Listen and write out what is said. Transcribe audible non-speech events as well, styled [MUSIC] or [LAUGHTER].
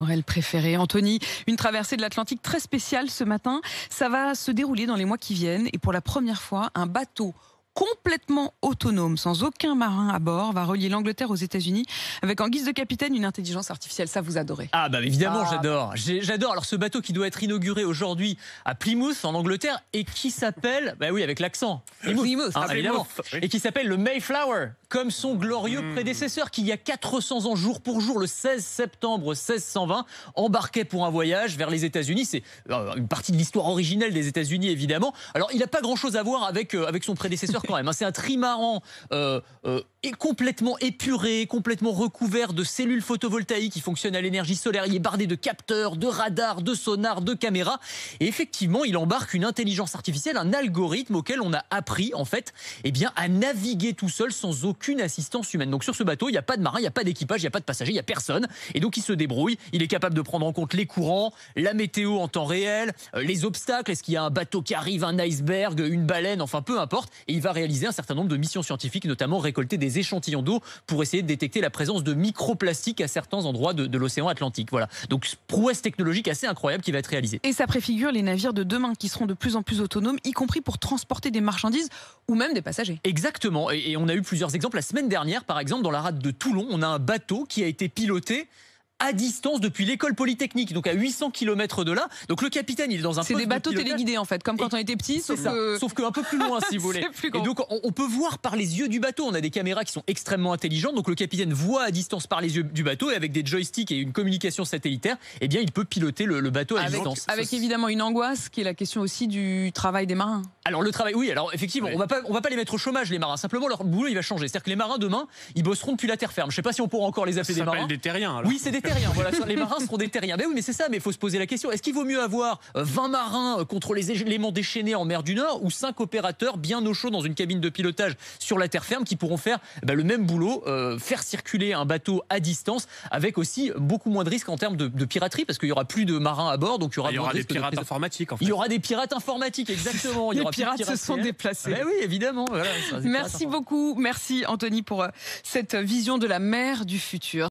Morel préféré. Anthony, une traversée de l'Atlantique très spéciale ce matin. Ça va se dérouler dans les mois qui viennent et pour la première fois, un bateau complètement autonome, sans aucun marin à bord, va relier l'Angleterre aux États-Unis avec en guise de capitaine une intelligence artificielle. Ça, vous adorez. Ah, bah évidemment, ah. j'adore. J'adore. Alors, ce bateau qui doit être inauguré aujourd'hui à Plymouth, en Angleterre, et qui s'appelle, bah oui, avec l'accent, Plymouth, hein, évidemment, et qui s'appelle le Mayflower comme son glorieux hmm. prédécesseur qui, il y a 400 ans jour pour jour, le 16 septembre 1620, embarquait pour un voyage vers les États-Unis. C'est euh, une partie de l'histoire originelle des États-Unis, évidemment. Alors, il n'a pas grand-chose à voir avec, euh, avec son prédécesseur quand même. Hein. C'est un trimaran. Euh, est complètement épuré, complètement recouvert de cellules photovoltaïques qui fonctionnent à l'énergie solaire. Il est bardé de capteurs, de radars, de sonars, de caméras. Et effectivement, il embarque une intelligence artificielle, un algorithme auquel on a appris, en fait, eh bien, à naviguer tout seul sans aucune assistance humaine. Donc sur ce bateau, il n'y a pas de marin, il n'y a pas d'équipage, il n'y a pas de passagers, il n'y a personne. Et donc il se débrouille. Il est capable de prendre en compte les courants, la météo en temps réel, euh, les obstacles. Est-ce qu'il y a un bateau qui arrive, un iceberg, une baleine, enfin peu importe. Et il va réaliser un certain nombre de missions scientifiques, notamment récolter des des échantillons d'eau pour essayer de détecter la présence de microplastiques à certains endroits de, l'océan Atlantique. Voilà. Donc prouesse technologique assez incroyable qui va être réalisée. Et ça préfigure les navires de demain qui seront de plus en plus autonomes, y compris pour transporter des marchandises ou même des passagers. Exactement. et on a eu plusieurs exemples. La semaine dernière, par exemple, dans la rade de Toulon, on a un bateau qui a été piloté à distance depuis l'école polytechnique, donc à 800 km de là. Donc le capitaine, il est dans un. C'est des bateaux téléguidés en fait, comme quand on était petit, sauf ça. sauf que un peu plus loin, si [LAUGHS] vous voulez. Et donc on, peut voir par les yeux du bateau. On a des caméras qui sont extrêmement intelligentes, donc le capitaine voit à distance par les yeux du bateau et avec des joysticks et une communication satellitaire, eh bien il peut piloter le, bateau à distance. Avec évidemment une angoisse qui est la question aussi du travail des marins. Alors le travail, oui. Alors effectivement, on va pas on va pas les mettre au chômage les marins. Simplement leur boulot il va changer. C'est-à-dire que les marins demain, ils bosseront depuis la terre ferme. Je sais pas si on pourra encore les appeler des marins. Des terriens. Oui, c'est des les marins seront des terriens. Mais ben oui, mais c'est ça, mais il faut se poser la question. Est-ce qu'il vaut mieux avoir 20 euh, marins euh, contre les éléments déchaînés en mer du Nord ou 5 opérateurs bien au chaud dans une cabine de pilotage sur la terre ferme qui pourront faire ben, le même boulot, euh, faire circuler un bateau à distance avec aussi beaucoup moins de risques en termes de, piraterie parce qu'il y aura plus de marins à bord, donc il y aura, des pirates informatiques. Il y aura des pirates informatiques, exactement. les pirates, se sont déplacés. Ben oui, évidemment. merci beaucoup, merci Anthony pour cette vision de la mer du futur.